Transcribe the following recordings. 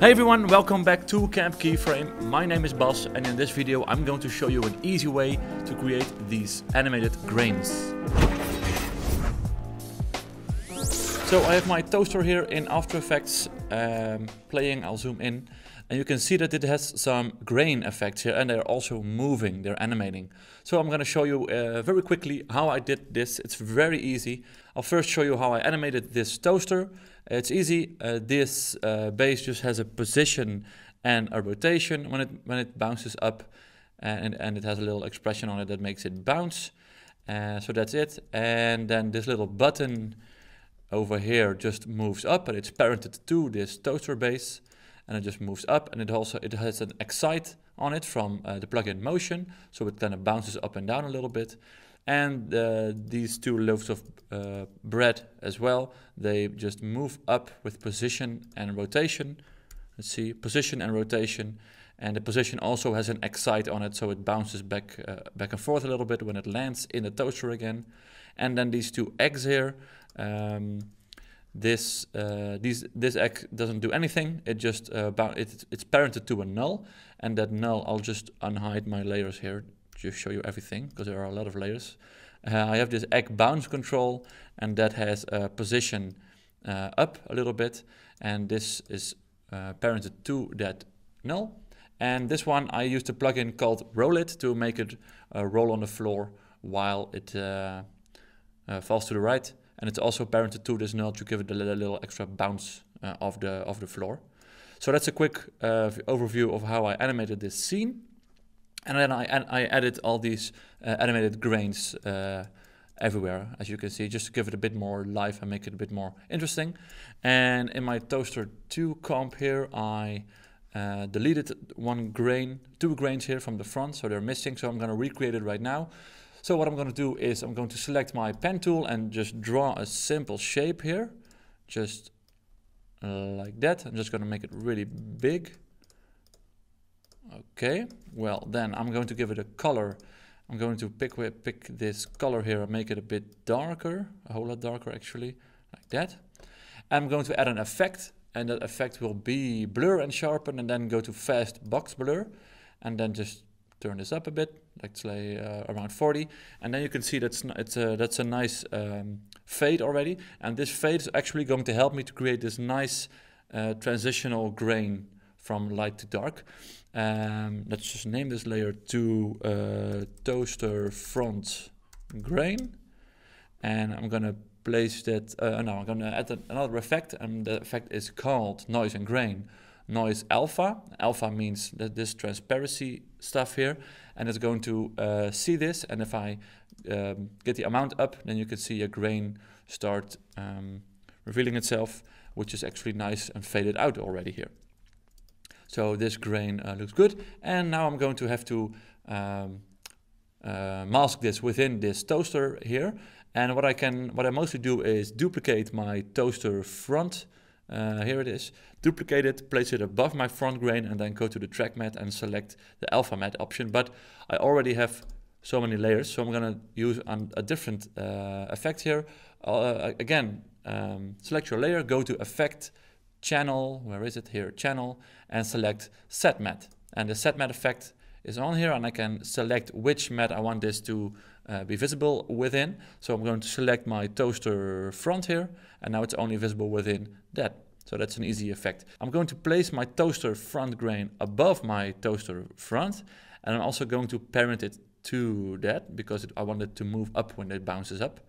Hey everyone, welcome back to Camp Keyframe. My name is Bas and in this video I'm going to show you an easy way to create these animated grains. So I have my toaster here in After Effects um, playing, I'll zoom in. And you can see that it has some grain effects here and they're also moving, they're animating. So I'm gonna show you uh, very quickly how I did this. It's very easy. I'll first show you how I animated this toaster. It's easy. Uh, this uh, base just has a position and a rotation when it, when it bounces up and, and it has a little expression on it that makes it bounce. Uh, so that's it. And then this little button over here just moves up and it's parented to this toaster base and it just moves up and it also it has an excite on it from uh, the plugin motion so it kind of bounces up and down a little bit and uh, these two loaves of uh, bread as well they just move up with position and rotation let's see position and rotation and the position also has an excite on it so it bounces back uh, back and forth a little bit when it lands in the toaster again and then these two eggs here. Um, this uh, these, this egg doesn't do anything. It just uh, it, it's parented to a null, and that null I'll just unhide my layers here to show you everything because there are a lot of layers. Uh, I have this egg bounce control, and that has a position uh, up a little bit, and this is uh, parented to that null. And this one I used a plugin called Rollit to make it uh, roll on the floor while it uh, falls to the right, and it's also parented to this null to give it a little extra bounce uh, of the of the floor. So that's a quick uh, overview of how I animated this scene, and then I I added all these uh, animated grains uh, everywhere, as you can see, just to give it a bit more life and make it a bit more interesting. And in my toaster 2 comp here, I uh, deleted one grain, two grains here from the front, so they're missing. So I'm going to recreate it right now. So what I'm going to do is I'm going to select my pen tool and just draw a simple shape here. Just uh, like that. I'm just going to make it really big. Okay, well then I'm going to give it a color. I'm going to pick, pick this color here and make it a bit darker, a whole lot darker actually, like that. I'm going to add an effect and that effect will be blur and sharpen and then go to fast box blur and then just turn this up a bit, let's say uh, around 40, and then you can see that's it's a, that's a nice um, fade already, and this fade is actually going to help me to create this nice uh, transitional grain from light to dark. Um, let's just name this layer to uh, toaster front grain, and I'm gonna place that, uh, no, I'm gonna add another effect, and the effect is called noise and grain noise alpha. Alpha means that this transparency stuff here, and it's going to uh, see this. And if I um, get the amount up, then you can see a grain start um, revealing itself, which is actually nice and faded out already here. So this grain uh, looks good. And now I'm going to have to um, uh, mask this within this toaster here. And what I can, what I mostly do is duplicate my toaster front uh, here it is. Duplicate it, place it above my front grain, and then go to the track mat and select the alpha mat option. But I already have so many layers, so I'm going to use um, a different uh, effect here. Uh, again, um, select your layer, go to effect, channel, where is it here, channel, and select set mat. And the set mat effect is on here and I can select which mat I want this to uh, be visible within. So I'm going to select my toaster front here and now it's only visible within that. So that's an easy effect. I'm going to place my toaster front grain above my toaster front and I'm also going to parent it to that because it, I want it to move up when it bounces up.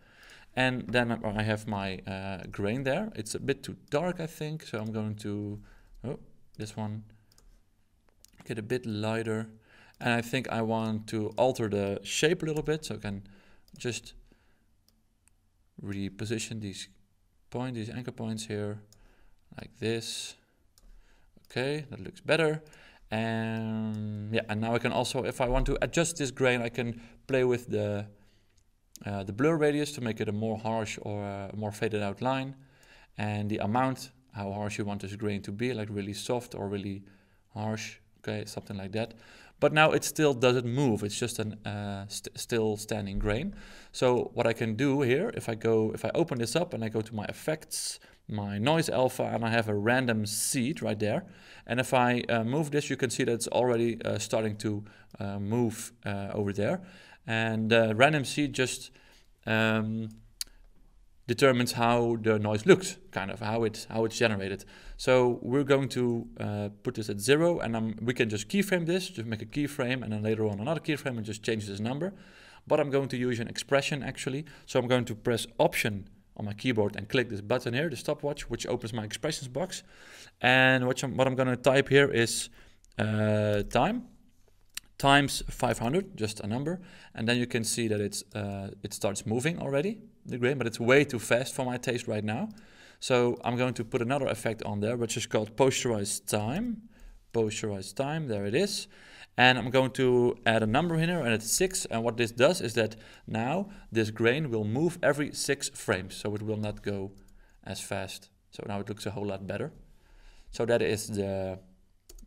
And then I have my uh, grain there. It's a bit too dark, I think. So I'm going to, oh, this one, get a bit lighter. And I think I want to alter the shape a little bit. So I can just reposition these point, these anchor points here like this. Okay, that looks better. And yeah, and now I can also, if I want to adjust this grain, I can play with the uh, the blur radius to make it a more harsh or a more faded out line. And the amount, how harsh you want this grain to be, like really soft or really harsh, okay, something like that but now it still doesn't move. It's just a uh, st still standing grain. So what I can do here, if I go, if I open this up and I go to my effects, my noise alpha, and I have a random seed right there. And if I uh, move this, you can see that it's already uh, starting to uh, move uh, over there. And uh, random seed just um, determines how the noise looks, kind of how it's how it's generated. So we're going to uh, put this at zero, and I'm, we can just keyframe this, just make a keyframe, and then later on another keyframe, and just change this number. But I'm going to use an expression actually, so I'm going to press Option on my keyboard and click this button here, the stopwatch, which opens my expressions box. And what I'm, what I'm going to type here is uh, time, times 500, just a number, and then you can see that it's uh, it starts moving already, the grain, but it's way too fast for my taste right now. So I'm going to put another effect on there, which is called posturized time. Posturized time, there it is. And I'm going to add a number in here, and it's six. And what this does is that now this grain will move every six frames, so it will not go as fast. So now it looks a whole lot better. So that is the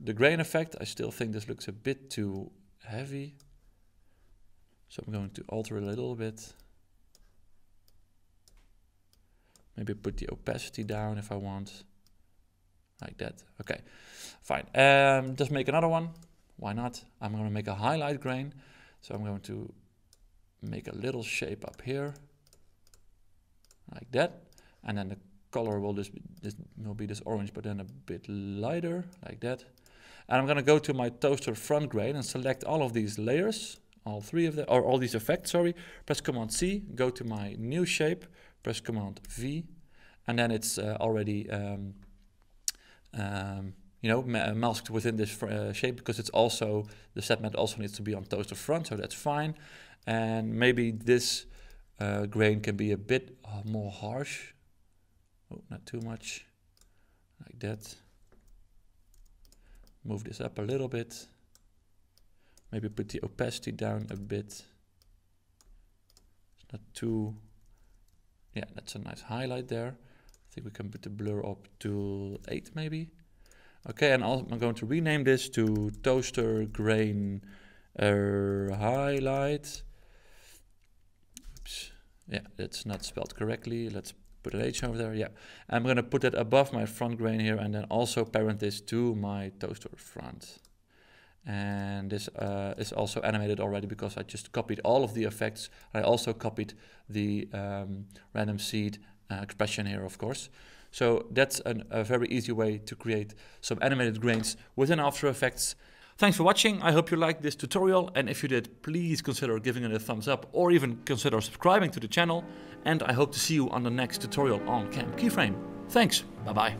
the grain effect. I still think this looks a bit too heavy. So I'm going to alter a little bit. Maybe put the opacity down if I want. Like that. Okay, fine. Um, just make another one. Why not? I'm going to make a highlight grain. So I'm going to make a little shape up here. Like that. And then the color will just be this, will be this orange, but then a bit lighter. Like that. And I'm going to go to my toaster front grain and select all of these layers, all three of them, or all these effects, sorry. Press Command C, go to my new shape, press Command V, and then it's uh, already, um, um, you know, ma masked within this uh, shape because it's also, the segment also needs to be on toaster front, so that's fine. And maybe this uh, grain can be a bit uh, more harsh. Oh, not too much, like that. Move this up a little bit. Maybe put the opacity down a bit. It's not too... Yeah, that's a nice highlight there. I think we can put the blur up to 8 maybe. Okay, and i am going to rename this to toaster grain uh, highlight. Oops. Yeah, that's not spelled correctly. Let's put an H over there, yeah. I'm going to put that above my front grain here and then also parent this to my toaster front. And this uh, is also animated already because I just copied all of the effects. I also copied the um, random seed uh, expression here, of course. So that's an, a very easy way to create some animated grains within After Effects. Thanks for watching. I hope you liked this tutorial. And if you did, please consider giving it a thumbs up or even consider subscribing to the channel and I hope to see you on the next tutorial on Camp Keyframe. Thanks, bye bye.